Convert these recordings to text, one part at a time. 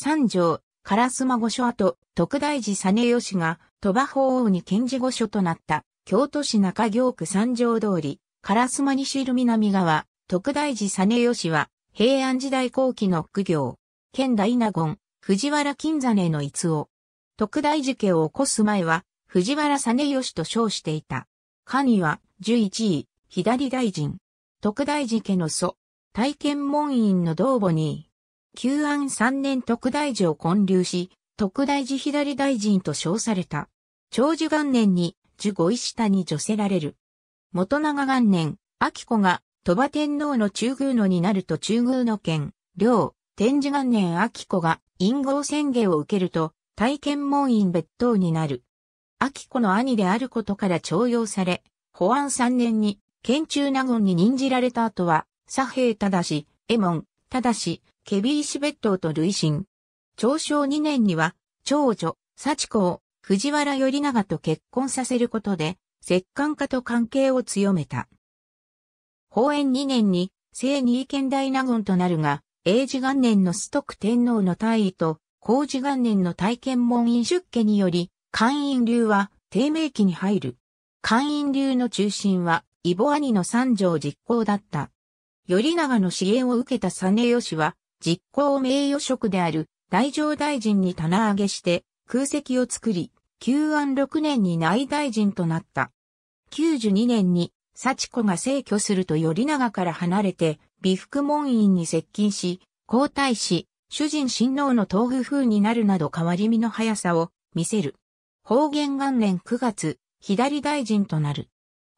三条、烏丸御所跡、徳大寺実義が、鳥羽法王に検事御所となった、京都市中京区三条通り、烏丸西る南側、徳大寺実義は、平安時代後期の苦行、県大納言、藤原金座への逸を、徳大寺家を起こす前は、藤原実義と称していた。神は、十一位、左大臣。徳大寺家の祖、大剣門院の道母に、旧安三年特大寺を建立し、特大寺左大臣と称された。長寿元年に、寿五石田に除せられる。元長元年、秋子が、鳥羽天皇の中宮のになると中宮の県、領、天寿元年秋子が、陰号宣言を受けると、大剣門院別当になる。秋子の兄であることから徴用され、保安三年に、県中納言に任じられた後は、左平正、右門、正、ケビーシベットと累進。長生2年には、長女、幸子を藤原頼長と結婚させることで、摂関家と関係を強めた。宝縁2年に、聖二意見大納言となるが、英治元年の須徳天皇の退位と、工治元年の大剣門院出家により、官院流は低迷期に入る。官院流の中心は、イボ兄の三条実行だった。頼長の支援を受けた実吉は、実行名誉職である大乗大臣に棚上げして空席を作り、旧安6年に内大臣となった。92年に、幸子が逝去すると頼長から離れて、美福門院に接近し、皇太子、主人親王の東宮風になるなど変わり身の速さを見せる。方言元年9月、左大臣となる。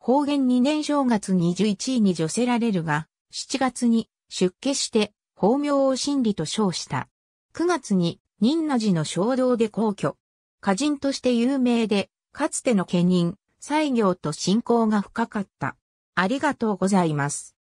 方言2年正月21位に除せられるが、7月に出家して法名を真理と称した。9月に、仁和寺の衝動で皇居。歌人として有名で、かつての家人、西行と信仰が深かった。ありがとうございます。